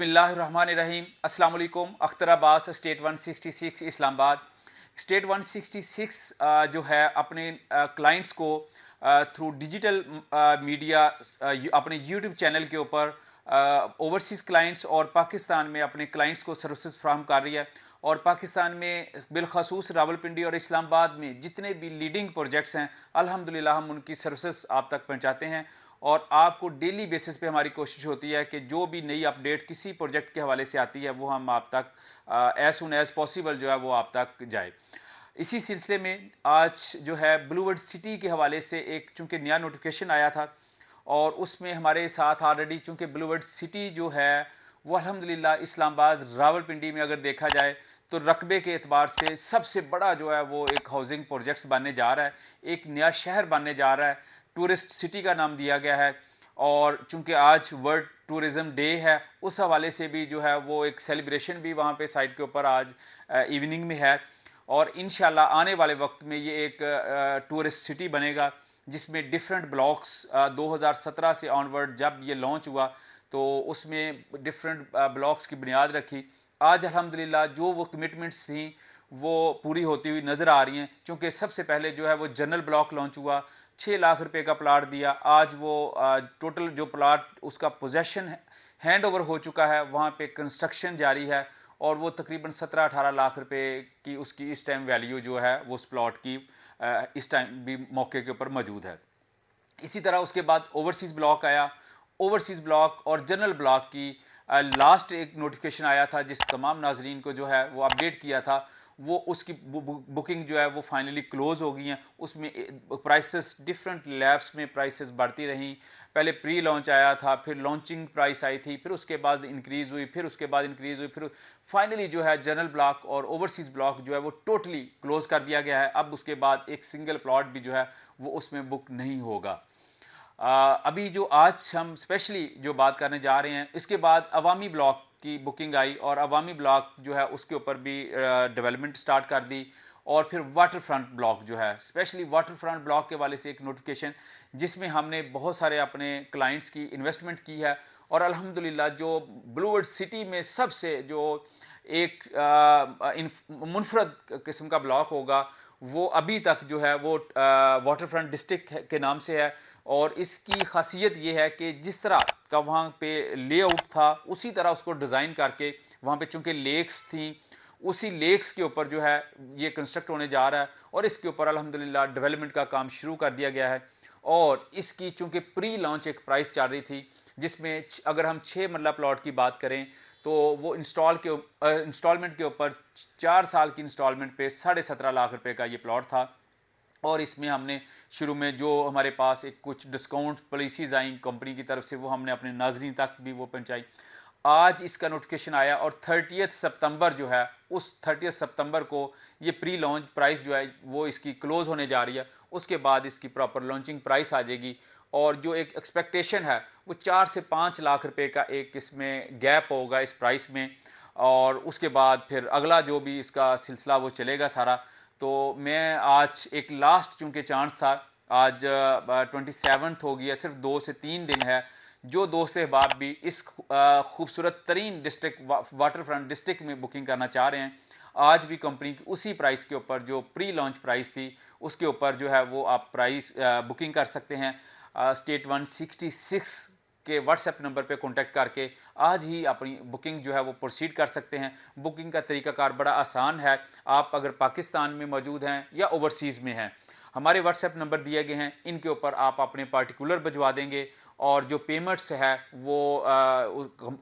बिसमीम् अल्लाम Akhtar Abbas state 166 Islamabad state 166 जो है अपने क्लाइंट्स को थ्रू डिजिटल मीडिया अपने यूट्यूब चैनल के ऊपर ओवरसीज़ क्लाइंट्स और पाकिस्तान में अपने क्लाइंट्स को सर्विसेज फ्राहम कर रही है और पाकिस्तान में बिलखसूस रावलपिंडी और इस्लामाबाद में जितने भी लीडिंग प्रोजेक्ट्स हैं अल्हम्दुलिल्लाह हम उनकी सर्विसेज आप तक पहुँचाते हैं और आपको डेली बेसिस पे हमारी कोशिश होती है कि जो भी नई अपडेट किसी प्रोजेक्ट के हवाले से आती है वो हम आप तक एज सुन एज़ पॉसिबल जो है वो आप तक जाए इसी सिलसिले में आज जो है ब्लूवर्ड सिटी के हवाले से एक चूँकि नया नोटिफिकेशन आया था और उसमें हमारे साथ ऑलरेडी चूँकि ब्लूवर्ड सिटी जो है वो अलहमदिल्ला इस्लामाबाद रावलपिंडी में अगर देखा जाए तो रकबे के अतबार से सबसे बड़ा जो है वो एक हाउसिंग प्रोजेक्ट्स बनने जा रहा है एक नया शहर बनने जा रहा है टूरिस्ट सिटी का नाम दिया गया है और चूंकि आज वर्ल्ड टूरिज़म डे है उस हवाले से भी जो है वो एक सेलिब्रेशन भी वहाँ पे साइट के ऊपर आज इवनिंग में है और इन आने वाले वक्त में ये एक टूरिस्ट सिटी बनेगा जिसमें डिफरेंट ब्लॉक्स 2017 से ऑनवर्ड जब ये लॉन्च हुआ तो उसमें डिफरेंट ब्लॉक्स की बुनियाद रखी आज अलहमदिल्ला जो वो कमिटमेंट्स थी वो पूरी होती हुई नज़र आ रही हैं क्योंकि सबसे पहले जो है वो जनरल ब्लॉक लॉन्च हुआ छः लाख रुपए का प्लाट दिया आज वो टोटल जो प्लाट उसका पोजेशन हैंड ओवर हो चुका है वहाँ पे कंस्ट्रक्शन जारी है और वो तकरीबन सत्रह अठारह लाख रुपए की उसकी इस टाइम वैल्यू जो है वो उस प्लाट की इस टाइम भी मौके के ऊपर मौजूद है इसी तरह उसके बाद ओवरसीज़ ब्लॉक आया ओवरसीज़ ब्लॉक और जनरल ब्लॉक की लास्ट एक नोटिफिकेशन आया था जिस तमाम नाजरीन को जो है वो अपडेट किया था वो उसकी बुकिंग जो है वो फाइनली क्लोज़ हो गई हैं उसमें प्राइसेस डिफरेंट लैब्स में प्राइसेस बढ़ती रहीं पहले प्री लॉन्च आया था फिर लॉन्चिंग प्राइस आई थी फिर उसके बाद इंक्रीज़ हुई फिर उसके बाद इंक्रीज़ हुई फिर फाइनली जो है जनरल ब्लॉक और ओवरसीज़ ब्लॉक जो है वो टोटली क्लोज़ कर दिया गया है अब उसके बाद एक सिंगल प्लॉट भी जो है वो उसमें बुक नहीं होगा आ, अभी जो आज हम स्पेशली जो बात करने जा रहे हैं इसके बाद अवामी ब्लॉक की बुकिंग आई और अवामी ब्लॉक जो है उसके ऊपर भी डेवलपमेंट स्टार्ट कर दी और फिर वाटर फ्रंट ब्लॉक जो है स्पेशली वाटर फ्रंट ब्लॉक के वाले से एक नोटिफिकेशन जिसमें हमने बहुत सारे अपने क्लाइंट्स की इन्वेस्टमेंट की है और अल्हम्दुलिल्लाह जो ब्लूवर्ड सिटी में सबसे जो एक मुनफरद किस्म का ब्लॉक होगा वो अभी तक जो है वो वाटर फ्रंट डिस्ट्रिक्ट के नाम से है और इसकी खासियत ये है कि जिस तरह का वहाँ पे लेआउट था उसी तरह उसको डिज़ाइन करके वहाँ पे चूंकि लेक्स थी उसी लेक्स के ऊपर जो है ये कंस्ट्रक्ट होने जा रहा है और इसके ऊपर अलहमदिल्ला डेवलपमेंट का काम शुरू कर दिया गया है और इसकी चूंकि प्री लॉन्च एक प्राइस चल रही थी जिसमें अगर हम छः मरला प्लॉट की बात करें तो वो इंस्टॉल के इंस्टॉलमेंट के ऊपर चार साल की इंस्टॉलमेंट पे साढ़े सत्रह लाख रुपए का ये प्लॉट था और इसमें हमने शुरू में जो हमारे पास एक कुछ डिस्काउंट पॉलिसीज़ आई कंपनी की तरफ से वो हमने अपने नाजरन तक भी वो पहुँचाई आज इसका नोटिफिकेशन आया और थर्टियथ सितंबर जो है उस थर्टियथ सितंबर को ये प्री लॉन्च प्राइस जो है वो इसकी क्लोज़ होने जा रही है उसके बाद इसकी प्रॉपर लॉन्चिंग प्राइस आ जाएगी और जो एक एक्सपेक्टेशन है वो चार से पाँच लाख रुपए का एक इसमें गैप होगा इस प्राइस में और उसके बाद फिर अगला जो भी इसका सिलसिला वो चलेगा सारा तो मैं आज एक लास्ट चूँकि चांस था आज ट्वेंटी सेवन्थ हो गया सिर्फ दो से तीन दिन है जो दोस्त अहबाब भी इस खूबसूरत तरीन डिस्ट्रिक्ट वाटर फ्रंट डिस्ट्रिक्ट में बुकिंग करना चाह रहे हैं आज भी कंपनी की उसी प्राइस के ऊपर जो प्री लॉन्च प्राइस थी उसके ऊपर जो है वो आप प्राइस बुकिंग कर सकते हैं स्टेट वन सिक्सटी सिक्स के व्हाट्सएप नंबर पे कांटेक्ट करके आज ही अपनी बुकिंग जो है वो प्रोसीड कर सकते हैं बुकिंग का तरीकाकार बड़ा आसान है आप अगर पाकिस्तान में मौजूद हैं या ओवरसीज़ में हैं हमारे व्हाट्सएप नंबर दिए गए हैं इनके ऊपर आप अपने पार्टिकुलर भिजवा देंगे और जो पेमेंट्स है वो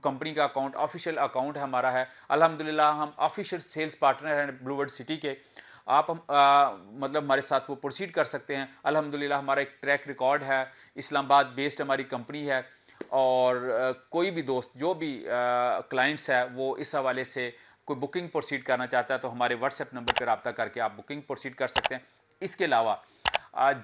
कंपनी का अकाउंट ऑफिशियल अकाउंट हमारा है अल्हम्दुलिल्लाह हम ऑफिशियल सेल्स पार्टनर हैं ब्लूवर्ड सिटी के आप हम मतलब हमारे साथ वो प्रोसीड कर सकते हैं अल्हम्दुलिल्लाह हमारा एक ट्रैक रिकॉर्ड है इस्लामाबाद बेस्ड हमारी कंपनी है और कोई भी दोस्त जो भी क्लाइंट्स है वो इस हवाले से कोई बुकिंग प्रोसीड करना चाहता है तो हमारे व्हाट्सएप नंबर पर रबता करके आप बुकिंग प्रोसीड कर सकते हैं इसके अलावा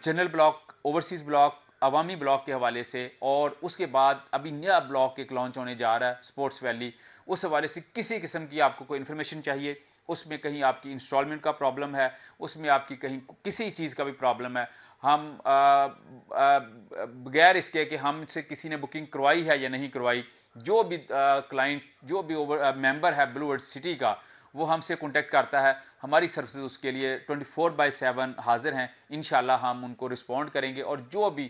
जनरल ब्लॉक ओवरसीज़ ब्लॉक अवामी ब्लॉक के हवाले से और उसके बाद अभी नया ब्लॉक एक लॉन्च होने जा रहा है स्पोर्ट्स वैली उस हवाले से किसी किस्म की आपको कोई इन्फॉर्मेशन चाहिए उसमें कहीं आपकी इंस्टॉलमेंट का प्रॉब्लम है उसमें आपकी कहीं किसी चीज़ का भी प्रॉब्लम है हम बगैर इसके कि हमसे किसी ने बुकिंग करवाई है या नहीं करवाई जो भी क्लाइंट जो भी ओवर मेंबर है ब्लूवर्ड सिटी का वो हमसे कांटेक्ट करता है हमारी सर्विसेज उसके लिए 24 फोर बाई सेवन हाजिर हैं इन हम उनको रिस्पॉन्ड करेंगे और जो भी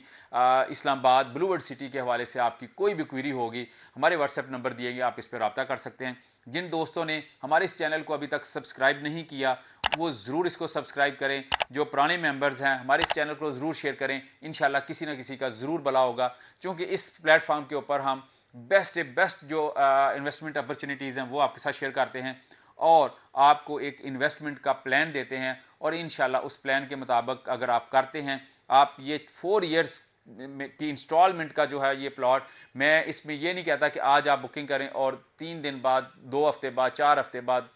इस्लामाबाद ब्लूवर्ड सिटी के हवाले से आपकी कोई भी क्वेरी होगी हमारे व्हाट्सएप नंबर दिए गए आप इस पर रबता कर सकते हैं जिन दोस्तों ने हमारे इस चैनल को अभी तक सब्सक्राइब नहीं किया वो ज़रूर इसको सब्सक्राइब करें जो पुराने मेंबर्स हैं हमारे इस चैनल को ज़रूर शेयर करें इन किसी ना किसी का ज़रूर भला होगा क्योंकि इस प्लेटफॉर्म के ऊपर हम बेस्ट बेस्ट जो इन्वेस्टमेंट अपॉर्चुनिटीज़ हैं वो आपके साथ शेयर करते हैं और आपको एक इन्वेस्टमेंट का प्लान देते हैं और इन उस प्लान के मुताबिक अगर आप करते हैं आप ये फोर ईयर्स की इंस्टॉलमेंट का जो है ये प्लॉट मैं इसमें ये नहीं कहता कि आज आप बुकिंग करें और तीन दिन बाद दो हफ्ते बाद चार हफ्ते बाद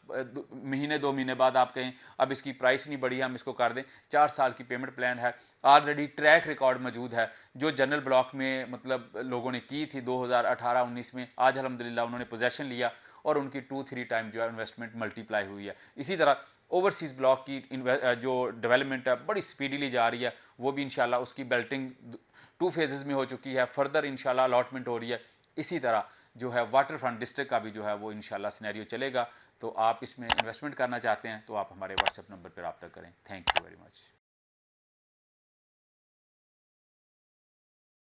महीने दो महीने बाद आप कहें अब इसकी प्राइस नहीं बढ़ी हम इसको कर दें चार साल की पेमेंट प्लान है ऑलरेडी ट्रैक रिकॉर्ड मौजूद है जो जनरल ब्लॉक में मतलब लोगों ने की थी 2018-19 में आज अलहमदिल्ला उन्होंने पोजेशन लिया और उनकी टू थ्री टाइम जो है इन्वेस्टमेंट मल्टीप्लाई हुई है इसी तरह ओवरसीज़ ब्लॉक की जो डेवलपमेंट है बड़ी स्पीडीली जा रही है वो भी इन उसकी बेल्टिंग टू फेजेज़ में हो चुकी है फर्दर इन अलॉटमेंट हो रही है इसी तरह जो है वाटर फ्रंट डिस्ट्रिक्ट का भी जो है वो इन सिनेरियो चलेगा तो आप इसमें इन्वेस्टमेंट करना चाहते हैं तो आप हमारे व्हाट्सएप नंबर पर रबा करें थैंक यू वेरी मच